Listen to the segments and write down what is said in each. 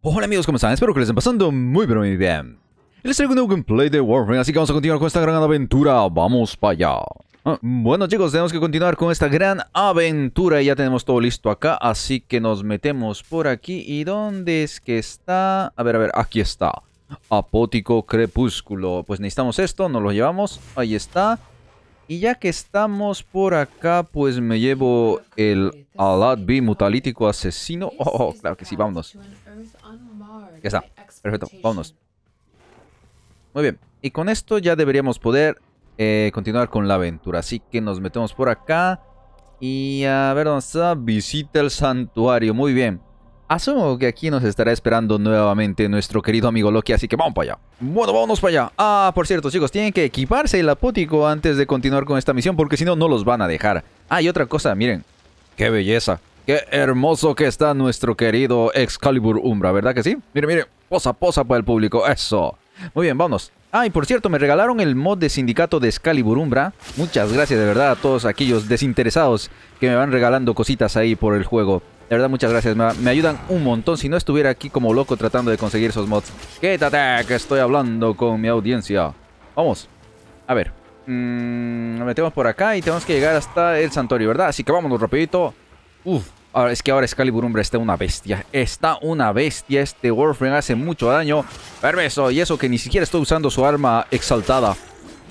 Hola amigos, ¿cómo están? Espero que les estén pasando muy pero muy bien. Les traigo un nuevo gameplay de Warframe, así que vamos a continuar con esta gran aventura. ¡Vamos para allá! Ah, bueno chicos, tenemos que continuar con esta gran aventura. Ya tenemos todo listo acá, así que nos metemos por aquí. ¿Y dónde es que está? A ver, a ver, aquí está. Apótico Crepúsculo. Pues necesitamos esto, nos lo llevamos. Ahí está. Y ya que estamos por acá, pues me llevo el Alad B mutalítico asesino. Oh, claro que sí, vámonos. Ya está, perfecto, vámonos. Muy bien, y con esto ya deberíamos poder eh, continuar con la aventura. Así que nos metemos por acá. Y a ver dónde está. Visita el santuario, muy bien. Asumo que aquí nos estará esperando nuevamente nuestro querido amigo Loki, así que vamos para allá. Bueno, vámonos para allá. Ah, por cierto, chicos, tienen que equiparse el apótico antes de continuar con esta misión, porque si no, no los van a dejar. Ah, y otra cosa, miren. ¡Qué belleza! ¡Qué hermoso que está nuestro querido Excalibur Umbra! ¿Verdad que sí? Miren, miren Posa, posa para el público. ¡Eso! Muy bien, vámonos. Ah, y por cierto, me regalaron el mod de sindicato de Excalibur Umbra. Muchas gracias de verdad a todos aquellos desinteresados que me van regalando cositas ahí por el juego. De verdad, muchas gracias. Me, ayudan un montón. Si no estuviera aquí como loco tratando de conseguir esos mods. Quédate, que estoy hablando con mi audiencia. Vamos. A ver. Mmm, metemos por acá y tenemos que llegar hasta el santuario, ¿verdad? Así que vámonos rapidito. Uf. es que ahora Excalibur Umbra está una bestia. Está una bestia. Este Warframe hace mucho daño. Permiso. Y eso que ni siquiera estoy usando su arma exaltada.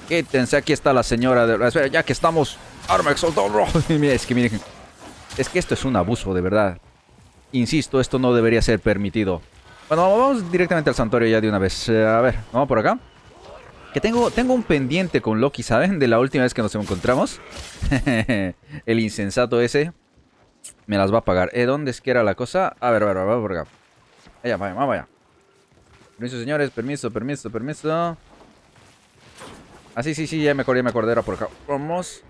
Quétense. Aquí está la señora de... Espera, ya que estamos... Arma exaltada. es que miren... Es que esto es un abuso, de verdad. Insisto, esto no debería ser permitido. Bueno, vamos directamente al santuario ya de una vez. Eh, a ver, vamos por acá. Que tengo, tengo un pendiente con Loki, ¿saben? De la última vez que nos encontramos. El insensato ese. Me las va a pagar. ¿Eh? ¿Dónde es que era la cosa? A ver, a ver, vamos por acá. Allá, vaya, vamos allá. Permiso, señores. Permiso, permiso, permiso. Ah, sí, sí, sí. Ya me acordé, ya me acordé. Era por acá. Vamos.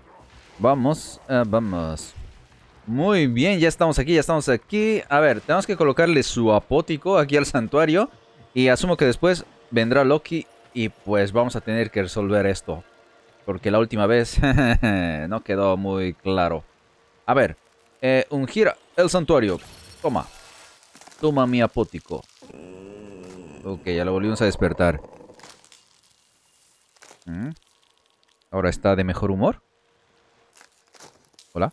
Vamos. Eh, vamos. Muy bien, ya estamos aquí, ya estamos aquí. A ver, tenemos que colocarle su apótico aquí al santuario. Y asumo que después vendrá Loki y pues vamos a tener que resolver esto. Porque la última vez no quedó muy claro. A ver, un eh, ungir el santuario. Toma. Toma mi apótico. Ok, ya lo volvimos a despertar. Mm. Ahora está de mejor humor. Hola.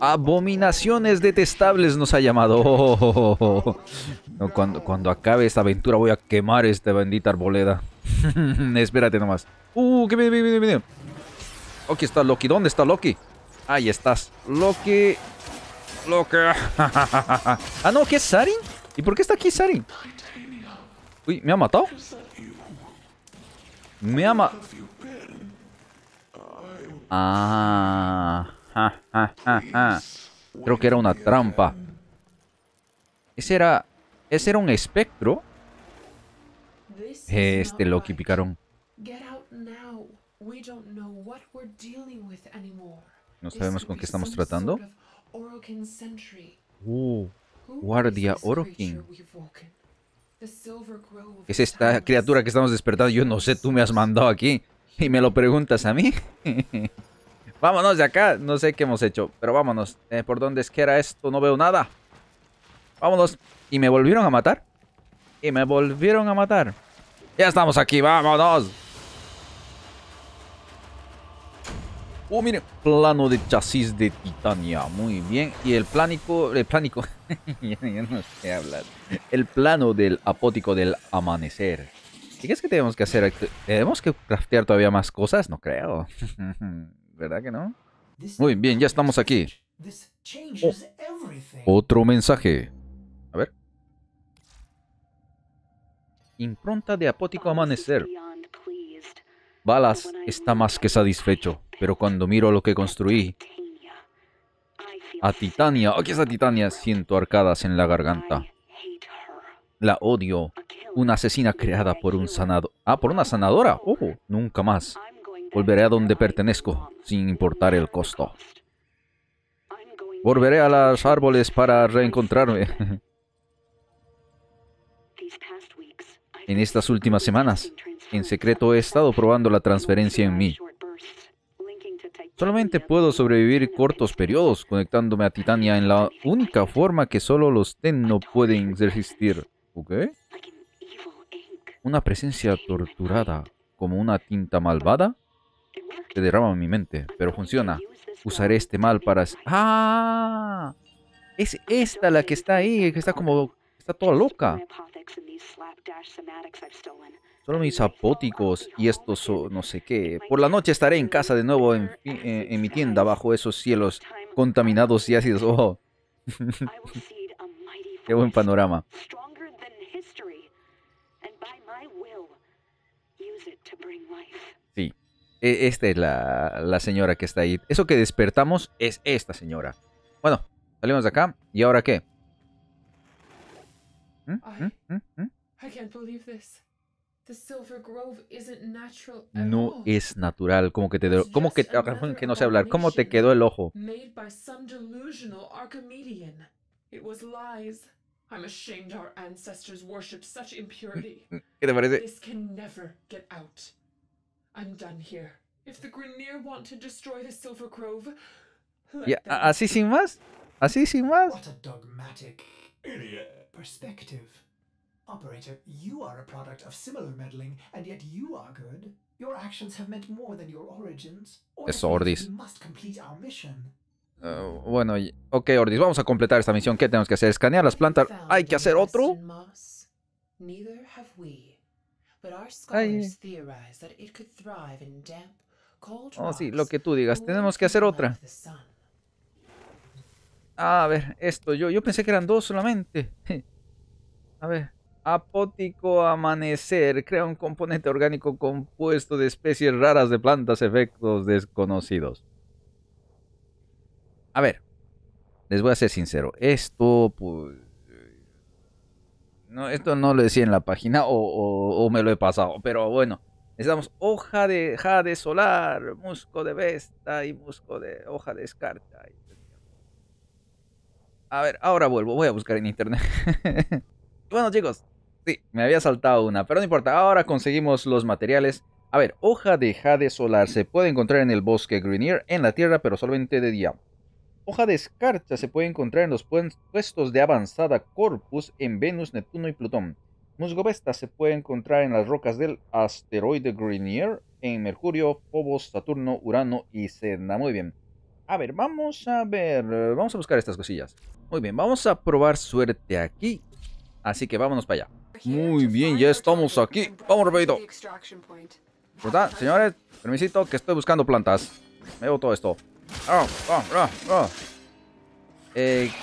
Abominaciones detestables nos ha llamado. cuando, cuando, acabe esta aventura voy a quemar esta bendita arboleda. Espérate nomás. Uh, Aquí está Loki. ¿Dónde está Loki? Ahí estás. Loki. Loki. ah, no, ¿qué es Sarin? ¿Y por qué está aquí Sarin? Uy, ¿me ha matado? Me ha matado. Ah, ja, ja, ja, Creo que era una trampa. Ese era... Ese era un espectro. Este Loki picaron. No sabemos con qué estamos tratando. Uh, guardia Orokin. Es esta criatura que estamos despertando. Yo no sé, tú me has mandado aquí y me lo preguntas a mí. vámonos de acá. No sé qué hemos hecho, pero vámonos. Eh, ¿Por dónde es que era esto? No veo nada. Vámonos. ¿Y me volvieron a matar? Y me volvieron a matar. Ya estamos aquí, vámonos. Oh, mire, plano de chasis de Titania. Muy bien. Y el plánico. El plánico. ya no sé hablar. El plano del apótico del amanecer. ¿Y qué es que tenemos que hacer? ¿Tenemos que craftear todavía más cosas? No creo. ¿Verdad que no? Muy bien, ya estamos aquí. otro mensaje. A ver. Impronta de apótico amanecer. Balas está más que satisfecho, pero cuando miro lo que construí... A Titania, aquí a Titania, siento arcadas en la garganta. La odio, una asesina creada por un sanado. Ah, por una sanadora. Ojo, nunca más. Volveré a donde pertenezco, sin importar el costo. Volveré a los árboles para reencontrarme. en estas últimas semanas, en secreto he estado probando la transferencia en mí. Solamente puedo sobrevivir cortos periodos conectándome a Titania en la única forma que solo los Ten no pueden resistir. ¿Ok? Una presencia torturada como una tinta malvada se derrama en mi mente, pero funciona. Usaré este mal para... ¡Ah! Es esta la que está ahí, que está como... Está toda loca. Solo mis apóticos y estos no sé qué. Por la noche estaré en casa de nuevo en, eh, mi tienda bajo esos cielos contaminados y ácidos. Oh. qué buen panorama. Sí, e, esta es la, señora que está ahí. Eso que despertamos es esta señora. Bueno, salimos de acá. ¿Y ahora qué? No es natural, como que te como que, que no sé hablar, cómo te quedó el ojo. I'm ashamed our ancestors worshipped such impurity. ¿Qué te parece? This can never get out. I'm done here. If the Grenier want to destroy the Silver Grove, yeah, así sin más, así sin más. What a dogmatic idiot perspective. Operator, you are a product of similar meddling, and yet you are good. Your actions have meant more than your origins. Or must complete our mission. Ah, bueno, ok, Ordis, vamos a completar esta misión. ¿Qué tenemos que hacer? ¿Escanear las plantas? ¿Hay que hacer otro? Ay. Oh, sí, lo que tú digas. Tenemos que hacer otra. A ver, esto. Yo, yo pensé que eran dos solamente. A ver. Apótico amanecer. Crea un componente orgánico compuesto de especies raras de plantas, efectos desconocidos. A ver, les voy a ser sincero. Esto, pues. No, esto no lo decía en la página o, me lo he pasado, pero bueno. Necesitamos hoja de jade solar, musco de besta y musco de hoja de escarta. A ver, ahora vuelvo, voy a buscar en internet. bueno chicos, sí, me había saltado una, pero no importa, ahora conseguimos los materiales. A ver, hoja de jade solar se puede encontrar en el bosque greenier en la tierra, pero solamente de día. Hoja de escarcha se puede encontrar en los puestos de avanzada Corpus en Venus, Neptuno y Plutón. Musgovesta se puede encontrar en las rocas del asteroide Greenier. en Mercurio, Phobos, Saturno, Urano y Sedna. Muy bien. A ver, vamos a ver. Vamos a buscar estas cosillas. Muy bien, vamos a probar suerte aquí. Así que vámonos para allá. Muy bien, ya estamos aquí. Vamos, rápido. ¿Verdad? Señores, permisito que estoy buscando plantas. Me veo todo esto. Oh,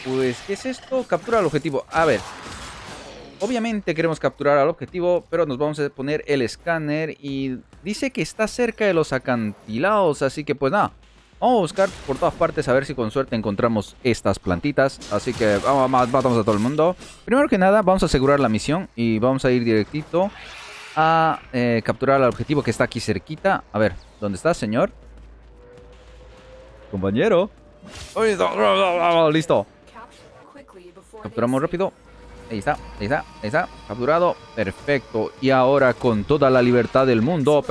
pues, ¿qué es esto? Captura el objetivo. A ver. Obviamente queremos capturar al objetivo, pero nos vamos a poner el escáner y dice que está cerca de los acantilados, así que pues nada. Vamos a buscar por todas partes a ver si con suerte encontramos estas plantitas. Así que vamos, matamos a todo el mundo. Primero que nada, vamos a asegurar la misión y vamos a ir directito a eh, capturar al objetivo que está aquí cerquita. A ver, ¿dónde está, señor? Compañero. Listo. Capturamos rápido. Ahí está, ahí está, ahí está. Capturado. Perfecto. Y ahora con toda la libertad del mundo.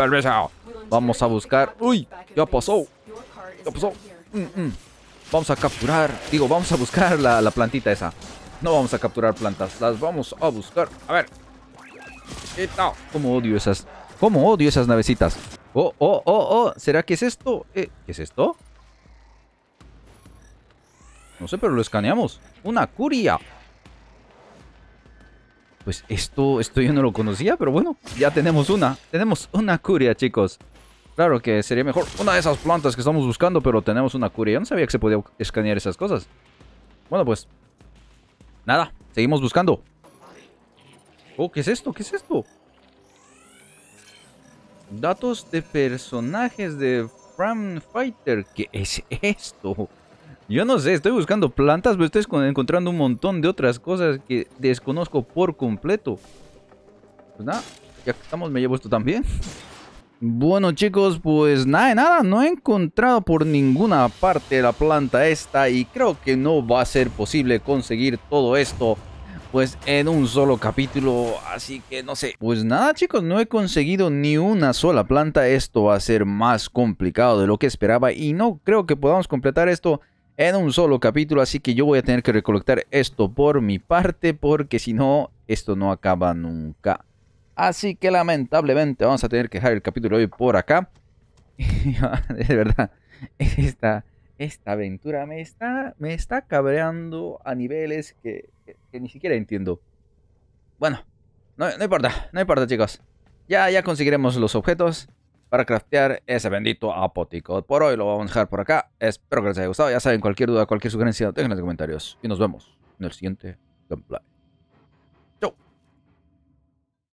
Vamos a buscar. Uy, ya pasó. Ya pasó. Mm, mm. Vamos a capturar. Digo, vamos a buscar la, plantita esa. No vamos a capturar plantas. Las vamos a buscar. A ver. Como ¿Cómo odio esas? ¿Cómo odio esas navecitas? Oh, oh, oh, oh. ¿Será que es esto? Eh, ¿Qué es esto? No sé, pero lo escaneamos. ¡Una curia! Pues esto, esto yo no lo conocía, pero bueno, ya tenemos una. Tenemos una curia, chicos. Claro que sería mejor una de esas plantas que estamos buscando, pero tenemos una curia. Yo no sabía que se podía escanear esas cosas. Bueno, pues... Nada, seguimos buscando. Oh, ¿qué es esto? ¿Qué es esto? Datos de personajes de Fram Fighter. ¿Qué es esto? Yo no sé, estoy buscando plantas, pero estoy encontrando un montón de otras cosas que desconozco por completo. Pues nada, ya que estamos, me llevo esto también. Bueno chicos, pues nada nada, no he encontrado por ninguna parte la planta esta y creo que no va a ser posible conseguir todo esto pues en un solo capítulo, así que no sé. Pues nada chicos, no he conseguido ni una sola planta, esto va a ser más complicado de lo que esperaba y no creo que podamos completar esto en un solo capítulo, así que yo voy a tener que recolectar esto por mi parte, porque si no, esto no acaba nunca. Así que lamentablemente vamos a tener que dejar el capítulo de hoy por acá. de verdad, esta, esta aventura me está, me está cabreando a niveles que, ni siquiera entiendo. Bueno, no, no importa, no importa chicos. Ya, ya conseguiremos los objetos para craftear ese bendito apótico. Por hoy lo vamos a dejar por acá. Espero que les haya gustado. Ya saben, cualquier duda, cualquier sugerencia, déjenla en los comentarios. Y nos vemos en el siguiente gameplay.